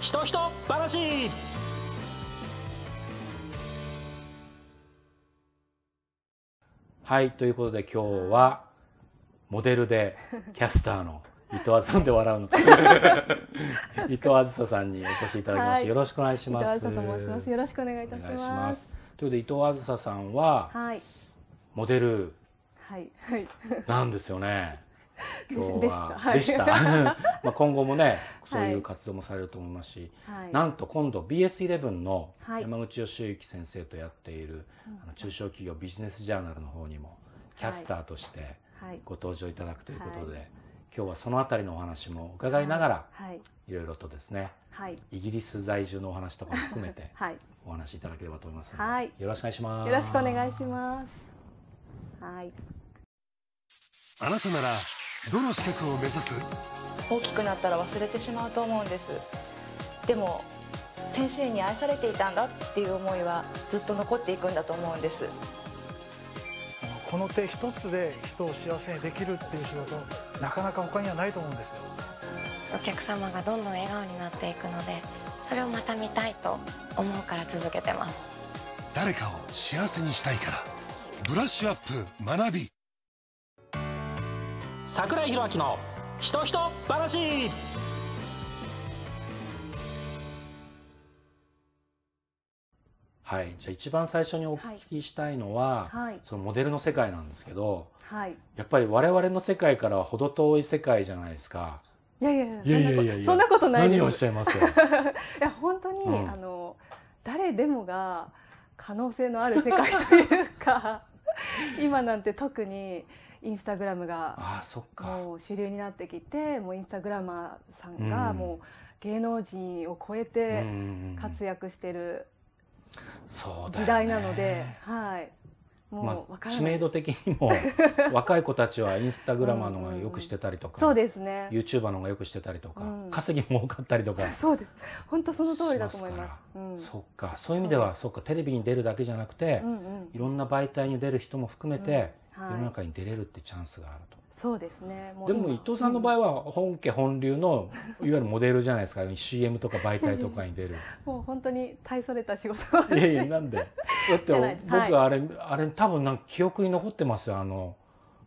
人とひと話はいということで今日はモデルでキャスターの伊藤あずさんで笑うの 伊藤あずささんにお越しいただきまして、はい、よろしくお願いします。ますよろしくお願いいたします。ということで伊藤あずささんは、はい、モデルなんですよね。はいはい、今日はでした。まあ今後もね、そういう活動もされると思いますし、はい、なんと今度 BS11 の山口義之先生とやっている、あの中小企業ビジネスジャーナルの方にもキャスターとしてご登場いただくということで、今日はその辺りのお話も伺いながら、いろいろとですね、はい、イギリス在住のお話とかも含めて、お話いただければと思いますので、はい、よろしくお願いします。よろしくお願いします。はい。あなたならどの資格を目指す大きくなったら忘れてしまうと思うんですでも先生に愛されていたんだっていう思いはずっと残っていくんだと思うんですこの手一つで人を幸せにできるっていう仕事なかなか他にはないと思うんですよお客様がどんどん笑顔になっていくのでそれをまた見たいと思うから続けてます誰かを幸せにしたいからブラッシュアップ学び桜井宏明の「人人話」はいじゃあ一番最初にお聞きしたいのは、はい、そのモデルの世界なんですけど、はい、やっぱり我々の世界からは程遠い世界じゃないですか。いやいやいやいやいやそんなことない何をおっしゃいます いや本当に、うん、あの誰でもが可能性のある世界というか 今なんて特にインスタグラムがもう主流になってきてもうインスタグラマーさんがもう芸能人を超えて活躍してる時代なので、はい、もう知名度的にも 若い子たちはインスタグラマーの方がよくしてたりとかそうですね YouTuber の方がよくしてたりとか、稼ぎも多かったりとか そうです本当その通りだと思いますそっかそういう意味ではそうかテレビに出るだけじゃなくて、いろんな媒体に出る人も含めて、世の中に出れるってチャンスがあると。そうですね。もでも伊藤さんの場合は本家本流のいわゆるモデルじゃないですか。CM とか媒体とかに出る。もう本当に大それた仕事いやいやなんで。だって僕はあれ、はい、あれ多分なんか記憶に残ってますよあの。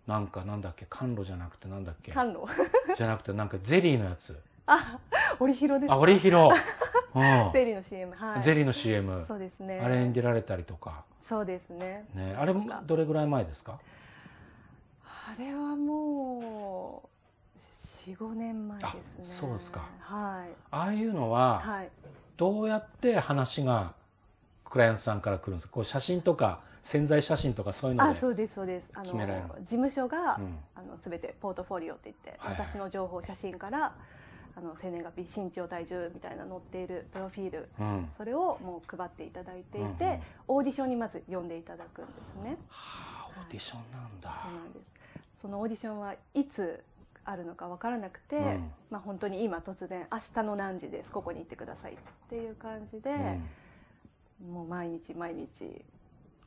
なんかなんだっけ甘露じゃなくてなんだっけ甘露じゃなくてなんかゼリーのやつあオ広ですあオ広。うん、ゼリーの CM はいゼリーの CM そうですねあれに出られたりとかそうですねねあれどれぐらい前ですかあれはもう45年前ですねそうですかはいああいうのは、はい、どうやって話がクライアントさんから来るんですこう写真とか潜在写真とかそういうのあそうですそうですあの事務所が、うん、あの全てポートフォリオって言って、はいはい、私の情報写真からあの生年月日身長体重みたいな載っているプロフィール、うん、それをもう配っていただいていて、うんオーディションにまず呼んでいただくんですね。はあ、オーディションなんだ、はい、そうなんですそのオーディションはいつあるのか分からなくて、うん、まあ、本当に今突然「明日の何時ですここに行ってください」っていう感じで、うん、もう毎日毎日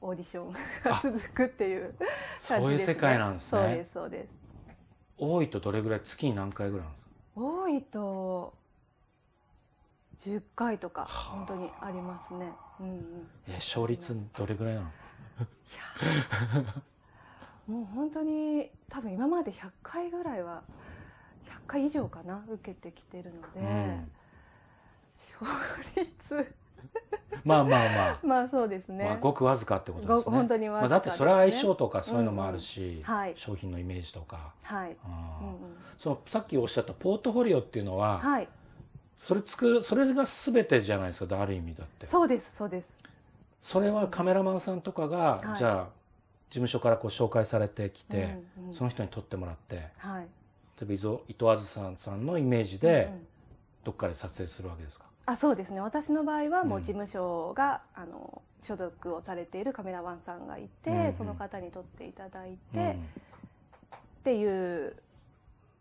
オーディションが続くっていう感じです、ね、そういう世界なんですねそうですそうです多いとどれぐらい月に何回ぐらいなんですか多いと10回とか本当にありますね、うんえ勝率どれぐらいなのいやもう本当に多分今まで100回ぐらいは100回以上かな受けてきてるので、うん、勝率 まあまあまあ。まあそうですね。まあごくわずかってことですね。本当にわずか、ね、まあだってそれは相性とかそういうのもあるし、うんうんはい、商品のイメージとか。はい。うんうん、そのさっきおっしゃったポートフォリオっていうのは、はい、それ作るそれがすべてじゃないですか。ある意味だって。そうですそうです。それはカメラマンさんとかが、うん、じゃあ事務所からこう紹介されてきて、うんうん、その人に撮ってもらって、はい、例えば伊藤あずさんさんのイメージで、うんうん、どっかで撮影するわけですか。あそうですね私の場合はもう事務所が、うん、あの所属をされているカメラマンさんがいて、うんその方に撮っていただいて、うん、っていう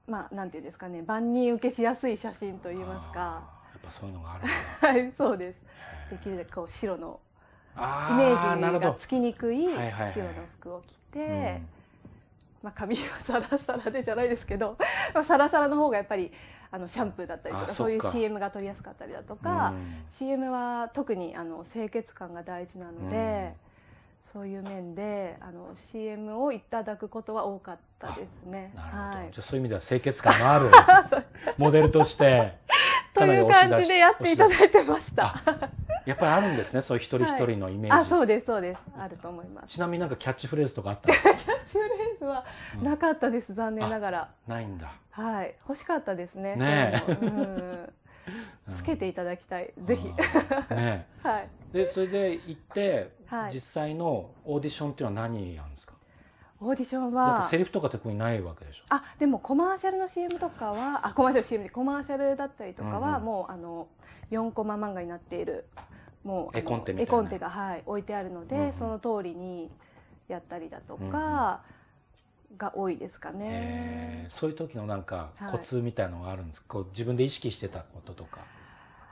まあなんていうんですかね万人受けしやすい写真といいますかやっぱそういうのがある はいそうですできるだけこう白のイメージがつきにくい白の服を着て、まあ、髪はサラサラでじゃないですけどまあサラサラの方がやっぱりあのシャンプーだったりとかそういう CM が取りやすかったりだとか、CM は特にあの清潔感が大事なので、そういう面であの CM をいただくことは多かったですね。なるほど、はい、じゃそういう意味では清潔感のある モデルとしてという感じでやっていただいてました。やっぱりあるんですね、そういう一人一人のイメージ。はい、あ、そうです、そうです、あると思います。ちなみになんかキャッチフレーズとかあったキャッチフレーズはなかったです、うん、残念ながら。ないんだ。はい、欲しかったですね。ねえ。うんつけていただきたい、ぜひ。ね、はい。で、それで行って、はい、実際のオーディションっていうのは何やるんですか。オーディションはセリフとか特にないわけでしょあでもコマーシャルの CM とかはあコマーシャル CM コマーシャルだったりとかは、うんうん、もうあの4コマ漫画になっているもう絵コンテみコンテが、はい、置いてあるので、うんうん、その通りにやったりだとか、うんうん、が多いですかね、そういう時のなんかコツみたいのがあるんです、はい、こう自分で意識してたこととか。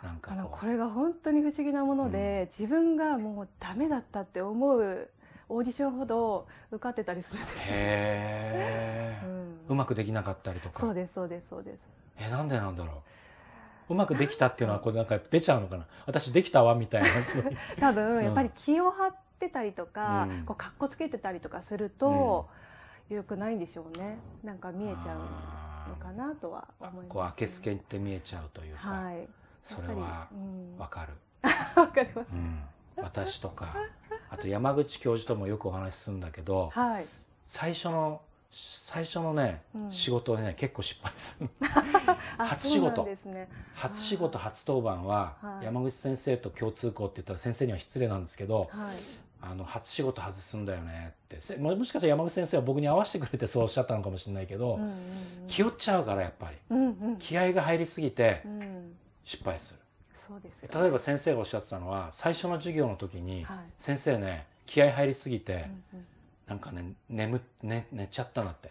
なんかあのこれが本当に不思議なもので、うん、自分がもうダメだったって思うオーディションほど受かってたりするんですへえ、うん、うまくできなかったりとかそうですそうですそうですえなんでなんだろううまくできたっていうのはこれなんか出ちゃうのかな私できたわみたいな 多分やっぱり気を張ってたりとか、うん、こうかっこつけてたりとかすると、うん、よくないんでしょうねなんか見えちゃうのかなとは思います、ね、こう明けすけって見えちゃうというか、はい、それはわかる わかります、うん、私とかあと山口教授ともよくお話しするんだけど、はい、最初の最初のね、うん、仕事ね結構失敗する 初仕事、ね、初仕事初登板は、山口先生と共通項って言ったら先生には失礼なんですけど、はい、あの初仕事外すんだよねってもしかしたら山口先生は僕に合わせてくれてそうおっしゃったのかもしれないけど、うんうんうん、気負っちゃうからやっぱり、うんうん、気合が入りすぎて失敗する。そうです、ね、例えば先生がおっしゃってたのは最初の授業の時に、はい、先生ね気合入りすぎて、うんうん、なんかね眠、ね、寝ちゃったなって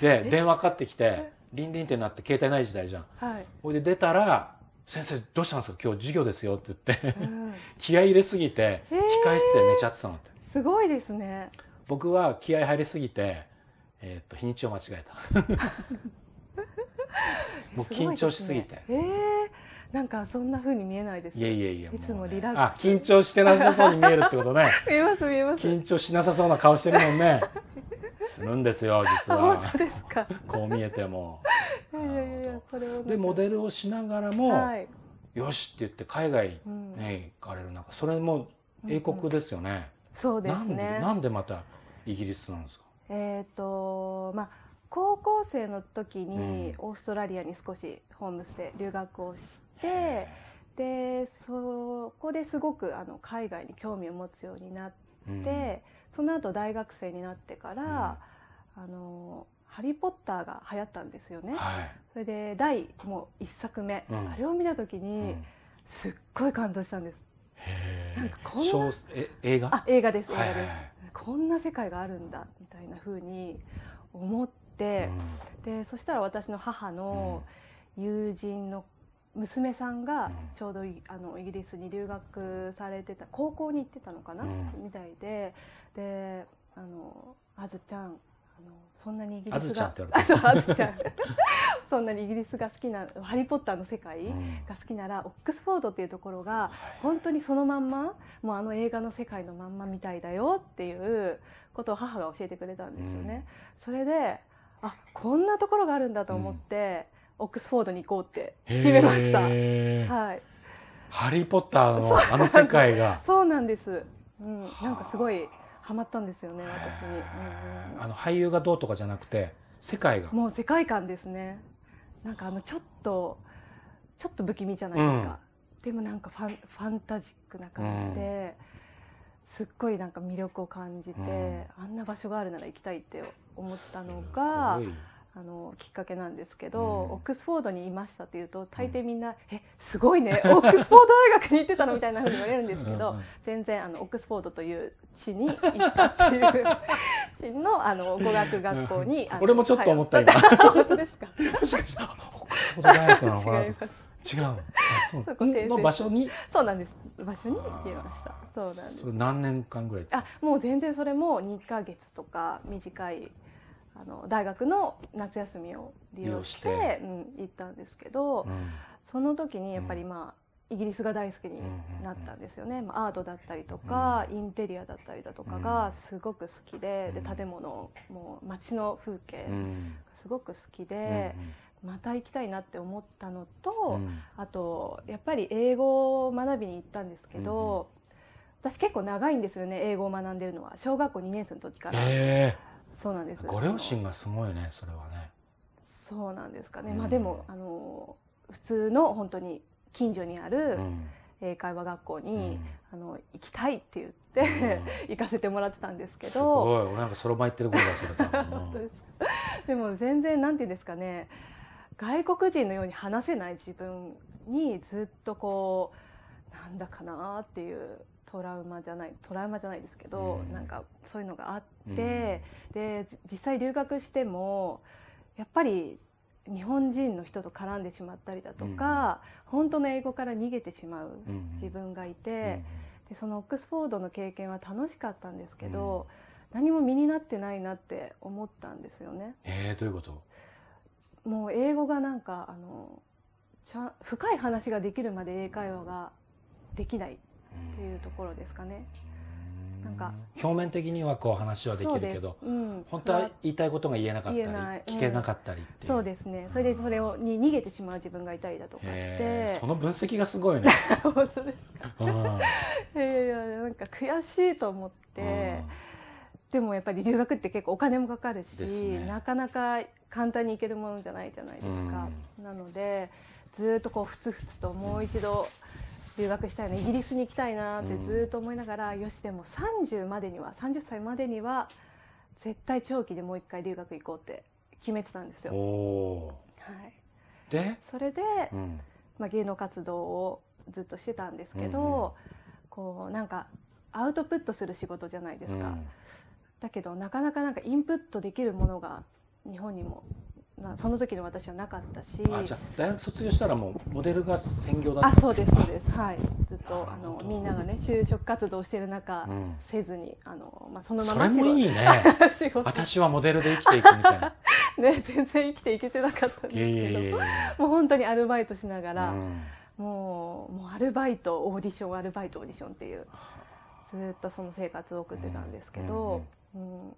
で電話かかってきてリンリンってなって携帯ない時代じゃん。はい、ほいで出たら先生どうしたんですか今日授業ですよって言って 気合入れすぎて控室で寝ちゃってたのって、えー、すごいですね僕は気合入りすぎて、えー、っと日にちを間違えたもう緊張しすぎて、ねえーなんかそんな風に見えないです。いやいやいや。いつもリラックス。緊張してなさそうに見えるってことね。見えます見えます。緊張しなさそうな顔してるもんね。するんですよ実は。本当ですか。こう見えても。いやいやいやそれを。でモデルをしながらも、はい、よしって言って海外ね、行かれる中、それも英国ですよね。うんうん、そうですね。なんでまたイギリスなんですか。えっ、とまあ。高校生の時にオーストラリアに少しホームステイ留学をしててでそこですごくあの海外に興味を持つようになって、うん、その後大学生になってから、うん、あのハリー・ポッターが流行ったんですよね。はい、それで第もう1作目、うん、あれを見た時に、すっごい感動したんです。へなんかこんな映画あ映画です映画です、こんな世界があるんだみたいなふうに思って、でそしたら私の母の友人の娘さんがちょうどあのイギリスに留学されてた高校に行ってたのかな、うん、みたいでであのあずちゃんあのそんなにイギリスが そんなにイギリスが好きな「ハリー・ポッター」の世界が好きなら、うん、オックスフォードっていうところが本当にそのまんまもうあの映画の世界のまんまみたいだよっていうことを母が教えてくれたんですよね。うん、それであこんなところがあるんだと思って、オックスフォードに行こうって決めました。はい。ハリーポッターのあの世界が。そうなんです。うん、なんかすごいハマったんですよね、私に。うんあの俳優がどうとかじゃなくて、世界が。もう世界観ですね。なんかあのちょっと、ちょっと不気味じゃないですか。うん、でもなんかファン、ファンタジックな感じで。すっごいなんか魅力を感じて、あんな場所があるなら行きたいって思ったのが、あのきっかけなんですけど、うん、オックスフォードにいましたっていうと大抵みんな「うん、えすごいねオックスフォード大学に行ってたの?」みたいなふうに言われるんですけどうん、全然あのオックスフォードという地に行ったっていうのあの語学学校に俺もちょっと思った今、本当ですかもしかしてオックスフォード大学なのかな違います違うそうそこの場所に。そうなんです。場所に行きました。そうなんです。何年間ぐらいあ、もう全然それも2か月とか短いあの大学の夏休みを利用してうん、行ったんですけど、うん、その時にやっぱりまあ、イギリスが大好きになったんですよね、ま、う、んうん、アートだったりとか、うん、インテリアだったりだとかがすごく好きで,、で建物も街の風景がすごく好きで、また行きたいなって思ったのと、あとやっぱり英語を学びに行ったんですけど、私結構長いんですよね英語を学んでるのは小学校2年生の時から。えーそうなんですご両親がすごいねそれはねそうなんですかね、うん、まあでもあの普通の本当に近所にある英会話学校に、うん、あの行きたいって言って、うん、行かせてもらってたんですけどすごい俺なんかそろばん行ってることそれ多分 ででも全然なんていうんですかね外国人のように話せない自分にずっとこうなんだかなっていうトラウマじゃないトラウマじゃないですけど、うん、なんかそういうのがあって、うん、で実際留学してもやっぱり日本人の人と絡んでしまったりだとか、うん、本当の英語から逃げてしまう自分がいて、でそのオックスフォードの経験は楽しかったんですけど、何も身になってないなって思ったんですよね。えー、どういうこともう英語がなんかあの深い話ができるまで英会話ができないっていうところですかね。なんか表面的にはこう話はできるけど、うん、本当は言いたいことが言えなかったり、聞けなかったりっていう、うん、そうですねそれでそれをに逃げてしまう自分がいたりだとかしてその分析がすごいね 本当ですか、いやいやなんか悔しいと思って、でもやっぱり留学って結構お金もかかるし、ね、なかなか簡単に行けるものじゃないじゃないですか、なのでずっとこうふつふつともう一度、留学したいなイギリスに行きたいなってずっと思いながら、よしでも30までには30歳までには絶対長期でもう一回留学行こうって決めてたんですよ。はい、でそれで、うん、まあ、芸能活動をずっとしてたんですけど、うん、こうなんかアウトプットする仕事じゃないですか。うん、だけどなかなかなんかインプットできるものが日本にもまあ、その時の私はなかったしじゃ大学卒業したらもうモデルが専業だったあそうですそうですはいずっとあのみんながね就職活動してる中、うん、せずにあの、まあ、そのままそれもいいね 私はモデルで生きていくみたいな ね全然生きていけてなかったんですけどもう本当にアルバイトしながら、うん、もうもうアルバイトオーディションアルバイトオーディションっていうずっとその生活を送ってたんですけど、うん、うん、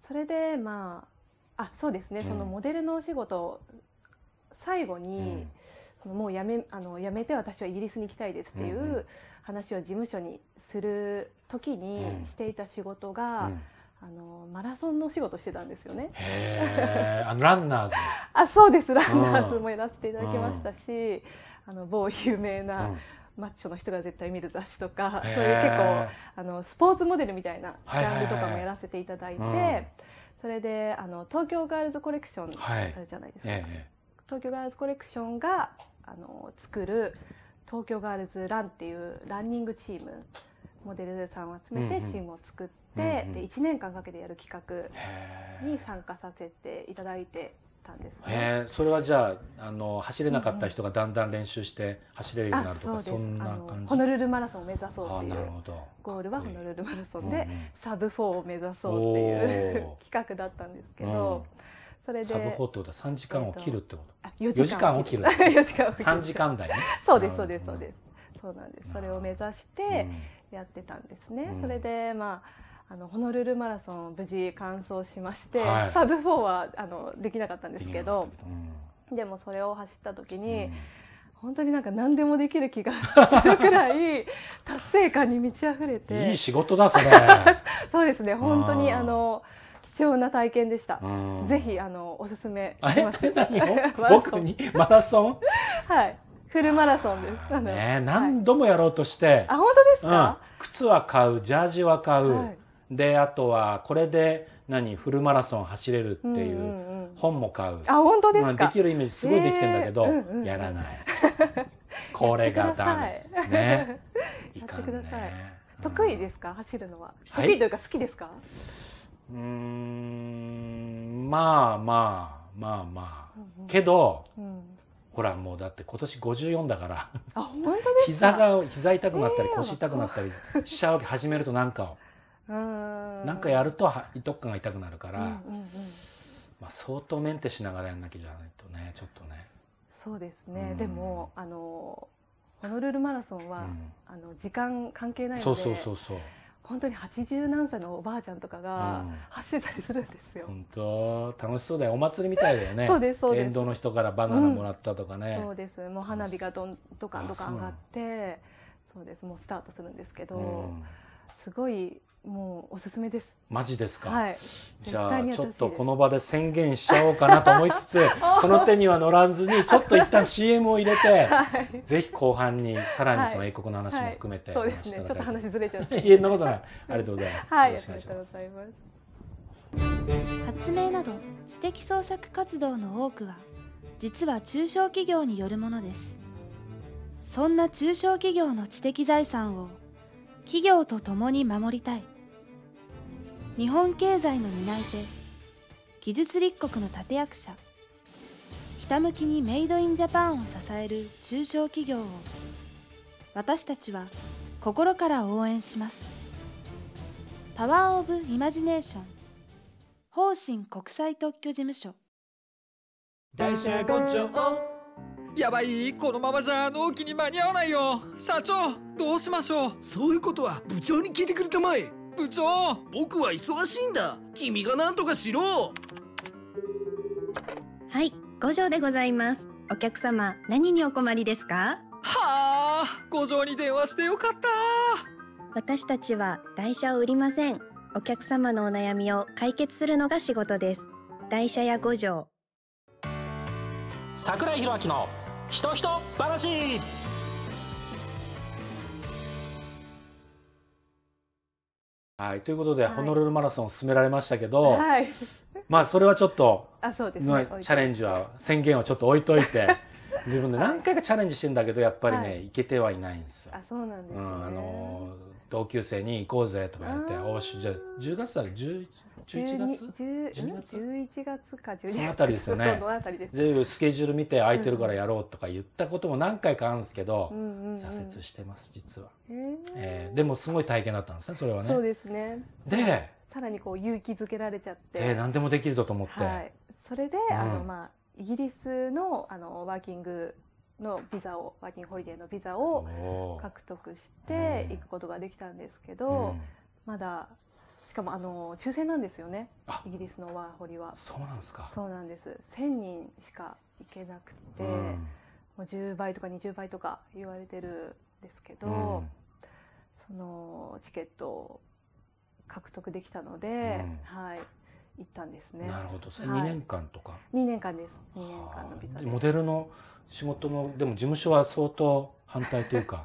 それでまああそうですね、うん、そのモデルのお仕事最後に、うん、もうやめあのやめて私はイギリスに行きたいですっていう話を事務所にする時にしていた仕事が、うん、あのマラソンの仕事してたんですよね。あランナーズ あそうですランナーズもやらせていただきましたし、あの某有名な、マッチョの人が絶対見る雑誌とかそういう結構あのスポーツモデルみたいなジャンルとかもやらせていただいて。はいはいはいうそれであの東京ガールズコレクションあるじゃないですか、はいええ、東京ガールズコレクションがあの作る東京ガールズランっていうランニングチームモデルさんを集めてチームを作って、うんうん、で1年間かけてやる企画に参加させていただいてったんです、ね、へえそれはじゃああの走れなかった人がだんだん練習して走れるようになるとか、うん、そんな感じホノルルマラソンを目指そうっていうゴールはホノルルマラソンで、うんうん、サブ4を目指そうっていう 企画だったんですけど、うん、それでサブ4ってことは3時間を切るってこと、えっと、4, 時間を切る時間を3時間台ねそうですそうですそうです、そうなんですそれを目指してやってたんですね、それでまああのホノルルマラソン無事完走しまして、はい、サブ4はあのできなかったんですけど、うん、でもそれを走った時に、うん、本当になんか何でもできる気がするくらい 達成感に満ち溢れていい仕事だそれ そうですね本当にあの貴重な体験でした。ぜひあのおすすめします。僕にマラソン？はい。フルマラソンです。ね、何度もやろうとして。あ、本当ですか、うん、靴は買う、ジャージは買う、はい、であとはこれで何フルマラソン走れるっていう本も買う,、あ本当ですか、まあ、できるイメージすごいできてんだけど、えーうんうん、やらない これがダメね いかん得意ですか、走るのは、はい、得意というか好きですかうんまあまあまあまあ、うんうん、けど、うん、ほらもうだって今年54だからあ本当ですか膝が膝痛くなったり腰痛くなったりしちゃうわけ始めるとなんかを。なんかやるとはどっかが痛くなるから、うんうんうん、まあ、相当メンテしながらやんなきゃじゃないとねちょっとね。そうですね、うん、でもあのホノルルマラソンは、うん、あの時間関係ないのでそうそうそうそう本当に八十何歳のおばあちゃんとかが走ってたりするんですよ、うん、本当楽しそうだよお祭りみたいだよね そうですそうです沿道の人からバナナもらったとかね、そうですもう花火がどんどかんどかん上がってそうですもうスタートするんですけど、すごいもうおすすめです。マジですか。はい、じゃあちょっとこの場で宣言しちゃおうかなと思いつつ、その手には乗らずにちょっと一旦 CM を入れて、はい、ぜひ後半にさらにその英国の話も含めて、はい、そうですね。ちょっと話ずれちゃって。いえ、んなことない。ありがとうございます。はい、よろしくお願います。発明など知的創作活動の多くは実は中小企業によるものです。そんな中小企業の知的財産を企業と共に守りたい。日本経済の担い手技術立国の立役者ひたむきにメイドインジャパンを支える中小企業を私たちは心から応援しますパワーオブイマジネーション方針国際特許事務所大社根性やばいこのままじゃ納期に間に合わないよ社長どうしましょうそういうことは部長に聞いてくれたまえ部長僕は忙しいんだ君が何とかしろはい五条でございますお客様何にお困りですかはあ五条に電話してよかった私たちは台車を売りませんお客様のお悩みを解決するのが仕事です台車や五条桜井宏明のひとひと話はい、ということで、はいホノルルマラソン進められましたけど、はい。まあそれはちょっと、あ、そうですね。チャレンジは宣言はちょっと置いといて 自分で何回かチャレンジしてんだけどやっぱりね、はいい、けてはいないんですよ。あ、そうなんですうんあの同級生に行こうぜとか言われて「おしじゃあ10月だ11 11月 ?12 月 ?11 月か12月。そのあたりですよね。全 部スケジュール見て空いてるからやろうとか言ったことも何回かあるんですけど、うんうんうん、挫折してます、実は。えー、でもすごい体験だったんですね、それはね。そうですね。で、さらにこう勇気づけられちゃって。えー、何でもできるぞと思って。はい、それで、うん、あの、まあ、イギリスの、あの、ワーキングのビザをワーキングホリデーのビザを獲得して行くことができたんですけど、うん、まだしかもあの抽選なんですよねイギリスのワーホリはそうなんですかそうなんです1000人しか行けなくて、うん、もう10倍とか20倍とか言われてるんですけど、うん、そのチケットを獲得できたので、うん、はい行ったんですねなるほどそ2年間とか、はい、2年間です2年間のビザモデルの仕事のでも事務所は相当反対というか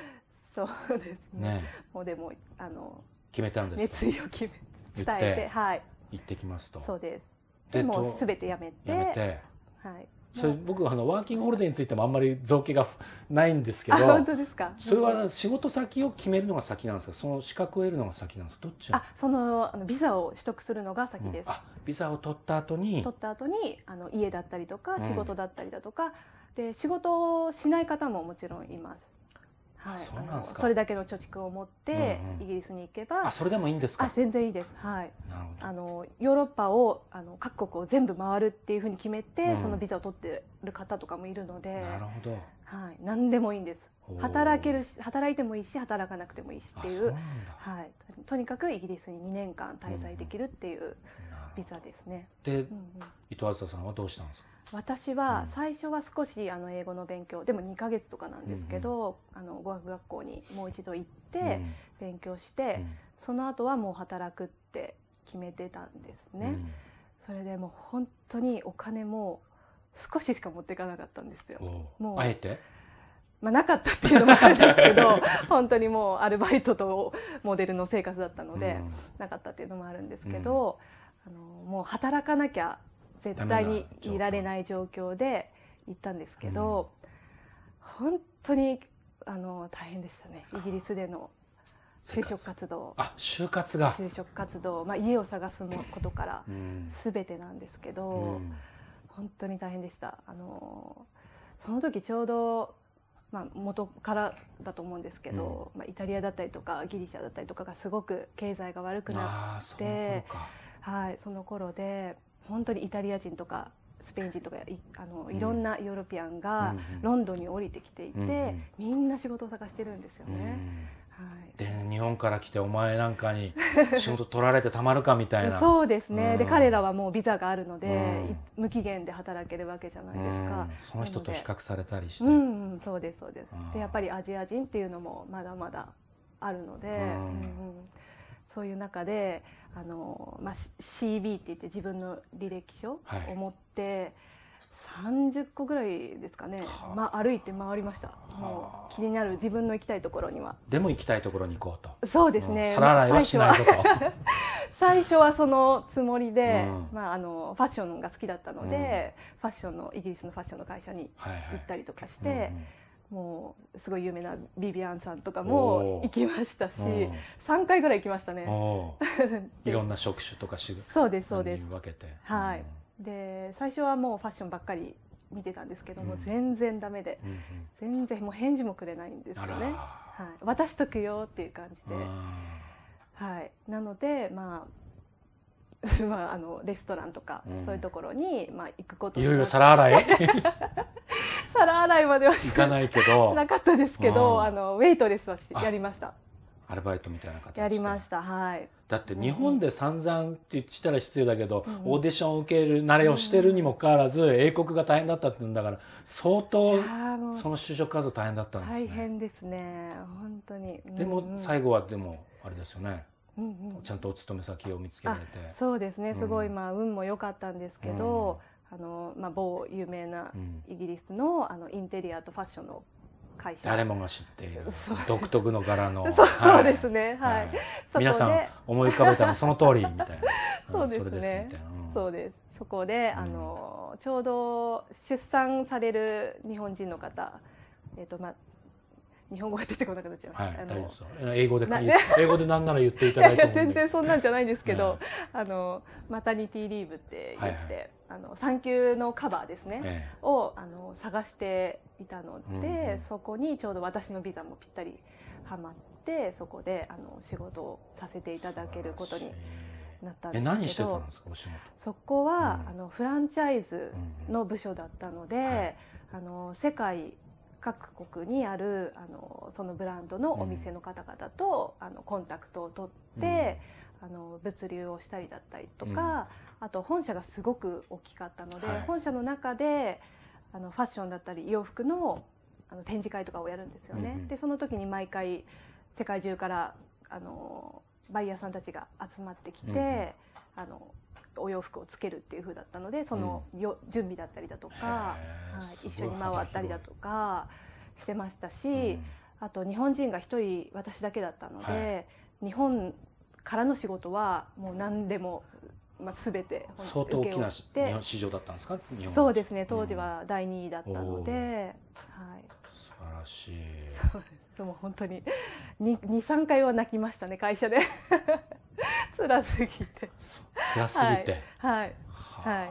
そうですね、ね、もうでもあの決めたんです熱意を決め伝えてはい行ってきますとそうですでもすべてやめてやめて、はい、それ僕あのワーキングホリデーについてもあんまり造形がないんですけど本当ですかそれは仕事先を決めるのが先なんですかその資格を得るのが先なんですどっちあそのあのビザを取得するのが先です、うん、ビザを取った後に取った後にあの家だったりとか仕事だったりだとか、うん、で仕事をしない方ももちろんいますはい、そうなんですかそれだけの貯蓄を持ってイギリスに行けば、うんうん、あそれでもいいんですかあ全然いいです、はい、なるほどあのヨーロッパをあの各国を全部回るっていうふうに決めて、うん、そのビザを取ってる方とかもいるのでなるほど、はい、何でもいいんです働けるし働いてもいいし働かなくてもいいしっていうはい、とにかくイギリスに2年間滞在できるっていう。うんうんビザですね。で、うんうん、糸梓さんはどうしたんですか私は最初は少しあの英語の勉強でも2か月とかなんですけど、うんうん、あの語学学校にもう一度行って勉強して、うん、その後はもう働くって決めてたんですね。うん、それでもう本当にお金も少ししか持っていかなかったんですよ。もうあえてまあ、なかったっていうのもあるんですけど 本当にもうアルバイトとモデルの生活だったので、なかったっていうのもあるんですけど、あのもう働かなきゃ絶対にいられない状況で行ったんですけど、うん、本当にあの大変でしたねイギリスでの就職活動あ就活が就職活動、まあ、家を探すことから全てなんですけど、うん、本当に大変でしたあのその時ちょうど、まあ、元からだと思うんですけど、うん、まあ、イタリアだったりとかギリシャだったりとかがすごく経済が悪くなって。あはい、その頃で本当にイタリア人とかスペイン人とかいあのいろんなヨーロピアンがロンドンに降りてきていて、うんみんな仕事を探してるんですよね。うん、はい、で日本から来てお前なんかに仕事取られてたまるかみたいなそうですね、で彼らはもうビザがあるので、無期限で働けるわけじゃないですか、その人と比較されたりして、うんそうですそうです、でやっぱりアジア人っていうのもまだまだあるので、うんそういう中であの、まあ、CB って言って自分の履歴書を持って、はい、30個ぐらいですかね、まあ、歩いて回りました、もう気になる自分の行きたいところにはでも行きたいところに行こうとそうですね、皿洗いはしないぞと 最初はそのつもりで、うん、まあ、あのファッションが好きだったので、うん、ファッションのイギリスのファッションの会社に行ったりとかして、はいはいうんうんもうすごい有名なビビアンさんとかも行きましたし、3回ぐらい行きましたね いろんな職種とか種そうですそうです分けてはい、で最初はもうファッションばっかり見てたんですけども、うん、全然ダメで、うんうん、全然もう返事もくれないんですよね、はい、渡しとくよっていう感じではいなのでまあ まあ、あのレストランとか、そういうところに、まあ、行くこといろいろ皿洗い 皿洗いまでは行かないけどなかったですけど、あのウェイトレスはやりましたアルバイトみたいな形やりましたはいだって日本で散々って言ったら必要だけど、うん、オーディションを受ける慣れをしてるにもかかわらず、うん、英国が大変だったってんだから相当その就職活動大変だったんですね大変ですね本当に、でも最後はでもあれですよねうんうん、ちゃんとお勤め先を見つけられてそうですねすごい、まあ、運も良かったんですけど、うん、あのまあ、某有名なイギリスの,、あのインテリアとファッションの会社誰もが知っている独特の柄の そうですねはい、はい、皆さん思い浮かべたのその通りみたいな そうですね、うん、そうですそこで、あのちょうど出産される日本人の方えーとまあ、日本語が出てこなくなっちゃいましはい、大丈英語で、英語で何なら言っていただいて 全然そんなんじゃないんですけど、あの、マタニティリーブって言って、はいはい、あの、産休のカバーですね、ええ、を、あの、探していたので、うんうん、そこにちょうど私のビザもぴったりはまって、そこで、あの、仕事をさせていただけることに。なったんですけど何してたんですかお仕事そこは、うん、あのフランチャイズの部署だったので、うんはい、あの世界各国にあるあのそのブランドのお店の方々と、うん、あのコンタクトを取って、うん、あの物流をしたりだったりとか、うん、あと本社がすごく大きかったので、はい、本社の中であのファッションだったり洋服のあの展示会とかをやるんですよね。でその時に毎回世界中からあのバイヤーさんたちが集まってきて、あのお洋服をつけるっていう風だったのでその準備だったりだとか、はい、一緒に回ったりだとかしてましたし、あと日本人が一人私だけだったので、日本からの仕事はもう何でもまあ、全て相当大きな市場だったんですかそうですね当時は第2位だったので、うん、はい、素晴らしいそうも本当に23回は泣きましたね会社で 辛すぎてすぎてはい、はい、はい、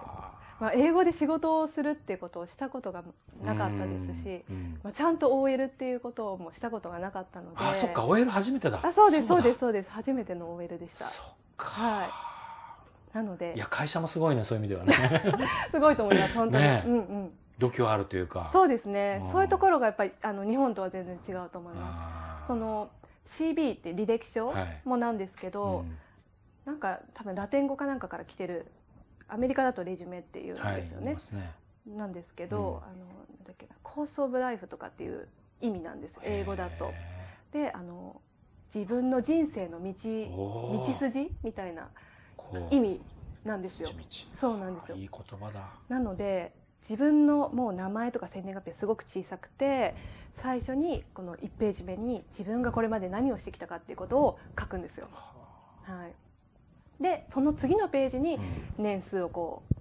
まあ、英語で仕事をするっていうことをしたことがなかったですし、まあ、ちゃんと OL っていうことをもしたことがなかったのであそっか OL 初めてだあそうですそうですそうです初めての OL でしたそっかはいなのでいや会社もすごいねそういう意味ではね すごいと思います本当に、ね、うんうん度胸あるというかそうですね、うん、そういうところがやっぱりあの日本とは全然違うと思いますその CB って履歴書もなんですけど、はい、なんか多分ラテン語かなんかから来てるアメリカだとレジュメっていうんですよね。はい、ねなんですけど、うん、あのだっけコース・オブ・ライフとかっていう意味なんです英語だと。であの自分の人生の道道筋みたいな意味なんですよ。そうなんですよ。いい言葉だ。なので自分のもう名前とか生年月日すごく小さくて最初にこの1ページ目に自分がこれまで何をしてきたかっていうことを書くんですよ。はい、でその次のページに年数をこう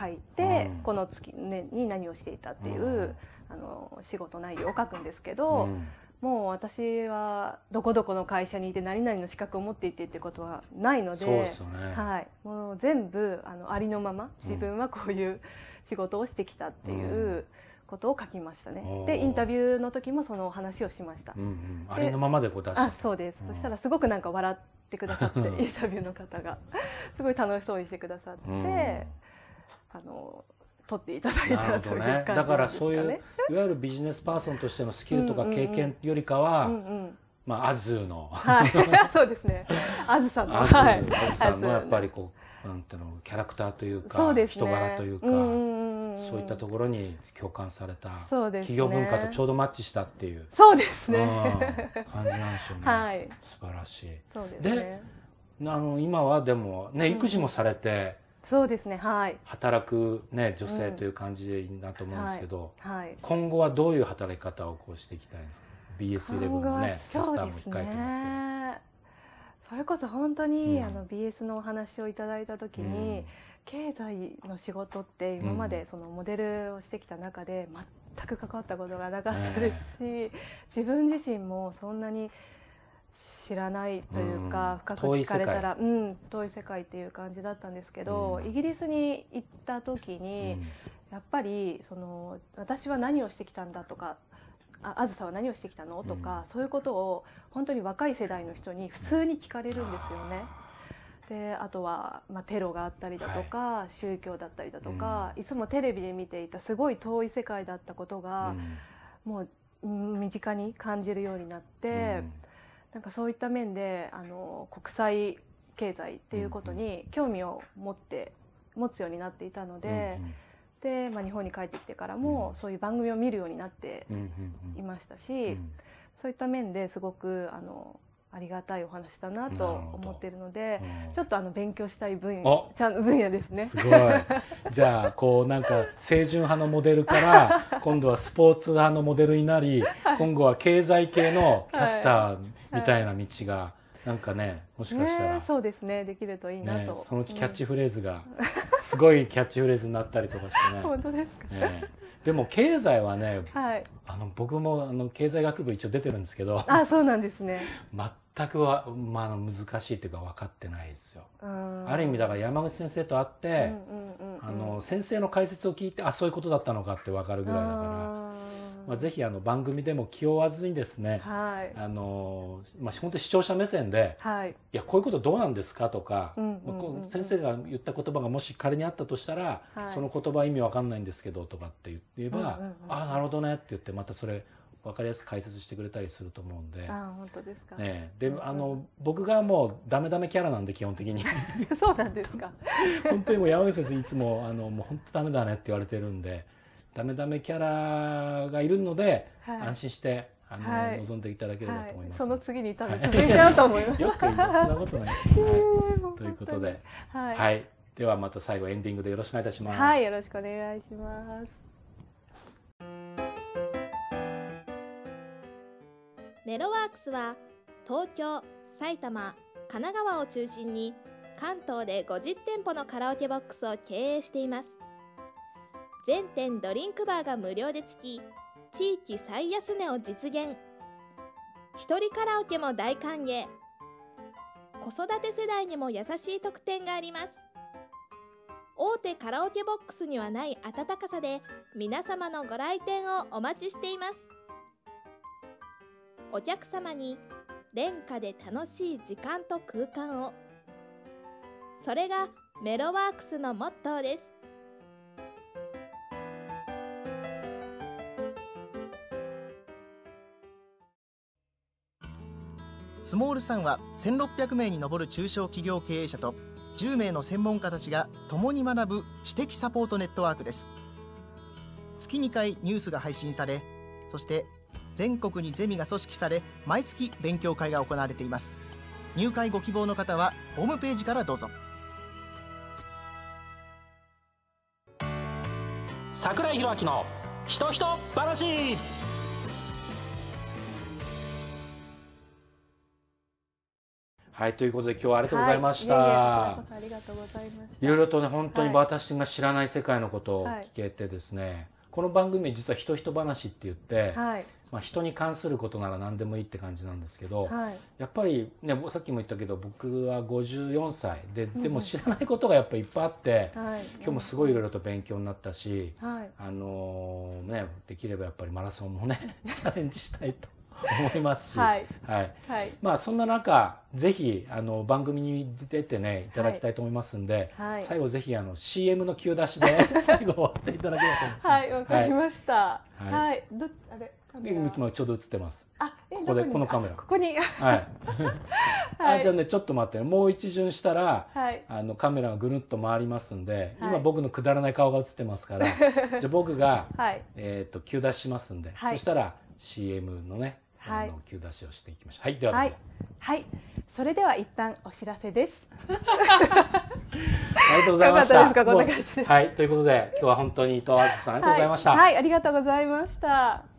書いて、この月、年に何をしていたっていう、あの仕事内容を書くんですけど、うん、もう私はどこどこの会社にいて何々の資格を持っていてってことはないので、ね、はい、もう全部あのありのまま自分はこういう。仕事をしてきたっていうことを書きましたね、でインタビューの時もその話をしました、うんうん、ありのままでこう出してあそうです、そしたらすごくなんか笑ってくださってインタビューの方が すごい楽しそうにしてくださって、あの取っていただいたという感、ね、だからそういういわゆるビジネスパーソンとしてのスキルとか経験よりかは、まあアズの、はい、そうですねアズさんのアズ,、はい、さんのやっぱりこうなんていうのキャラクターというか、ね、人柄というか。うんうんそういったところに共感された、ね、企業文化とちょうどマッチしたっていうそうですね、うん、感じなんでしょうね、はい、素晴らしいそうです、ね、であの今はでもね育児もされて、うん、そうですねはい働く、ね、女性という感じでいいだと思うんですけど、うん、はい、はい、今後はどういう働き方をこうしていきたいんですか BS11 のねキャスターも控えてますけど。それこそ本当に、うん、あの BS のお話をいただいた時に、経済の仕事って今までそのモデルをしてきた中で全く関わったことがなかったですし、えー、自分自身もそんなに知らないというか、深く聞かれたら遠い,、うん、遠い世界っていう感じだったんですけど、イギリスに行った時に、やっぱりその私は何をしてきたんだとかああずさは何をしてきたのとか、そういうことを本当に若い世代の人に普通に聞かれるんですよね。であとは、まあ、テロがあったりだとか、はい、宗教だったりだとか、うん、いつもテレビで見ていたすごい遠い世界だったことが、うん、もう身近に感じるようになって、うん、なんかそういった面であの国際経済っていうことに興味を持って持つようになっていたので。で、まあ、日本に帰ってきてからも、そういう番組を見るようになっていましたし、そういった面ですごくあのありがたいお話だなと思っているので、うん、ちょっとあの勉強したい分野ちゃん分野ですね。すごい。じゃあこうなんか清純派のモデルから 今度はスポーツ派のモデルになり、今後は経済系のキャスターみたいな道が。はいはいなんかねもしかしたら、ね、そうですねできるといいなと、ね、そのうちキャッチフレーズが、すごいキャッチフレーズになったりとかしてね 本当ですか、ね、でも経済はね、はい、あの僕もあの経済学部一応出てるんですけどあそうなんですね 全くは、まあ、難しいというか分かってないですよ。ある意味だから山口先生と会って、うんうん、あの先生の解説を聞いてあそういうことだったのかって分かるぐらいだから。まあ、ぜひあの番組でも気負わずにですね、はい、あのまあ、本当に視聴者目線で、はい、いやこういうことどうなんですかとか、うんうんうん、先生が言った言葉がもし仮にあったとしたら、はい、その言葉意味わかんないんですけどとかって言えば、うんうんうん、ああなるほどねって言ってまたそれ分かりやすく解説してくれたりすると思うんで。あ本当ですか。ね、で、うんうん、あの、僕がもうダメダメキャラなんで、基本的に。そうなんですか。本当にもう山口先生いつも、あの、もう本当ダメだねって言われてるんで。ダメダメキャラがいるので、はい、安心してあの、はい、望んでいただければと思います、その次に多分続いちゃうと思いますよくそんなことない、ということで、はい、ではまた最後エンディングでよろしくお願いいたしますはいよろしくお願いしますメロワークスは東京、埼玉、神奈川を中心に関東で50店舗のカラオケボックスを経営しています全店ドリンクバーが無料でつき地域最安値を実現一人カラオケも大歓迎子育て世代にも優しい特典があります大手カラオケボックスにはない温かさで皆様のご来店をお待ちしていますお客様に廉価で楽しい時間と空間をそれがメロワークスのモットーですスモールさんは1600名に上る中小企業経営者と10名の専門家たちが共に学ぶ知的サポートネットワークです月2回ニュースが配信されそして全国にゼミが組織され毎月勉強会が行われています入会ご希望の方はホームページからどうぞ桜井宏明のひとひと話はい、ということで今日はありがとうございました。はい、ろいろとね、本当に私が知らない世界のことを聞けてですね、はい、この番組実は人人話って言って、はい、まあ、人に関することなら何でもいいって感じなんですけど、はい、やっぱりね、さっきも言ったけど、僕は54歳で、でも知らないことがやっぱいっぱいあって、はい、今日もすごいいろいろと勉強になったし、あのー、ね、できればやっぱりマラソンもね、チャレンジしたいと。思いますし、はい、はい、はい、まあそんな中ぜひあの番組に出てねいただきたいと思いますんで、はい、最後ぜひあの CM の急出しで 最後終わっていただければと思います。はいわかりました。はい、どっちあれ今ちょうど映ってます。あ、ここでこのカメラ。ここに。はい。あじゃあねちょっと待って、ね、もう一巡したら、はい、あのカメラがぐるっと回りますんで、はい、今僕のくだらない顔が映ってますから、はい、じゃあ僕が、はい、えっ、ー、と急出しますんで、はい、そしたら CM のねはい、急出しをしていきましょう。はい、では、はい、はい、それでは一旦お知らせです。ありがとうございました。したはい、ということで今日は本当に伊藤あずさんありがとうございました。はい、ありがとうございました。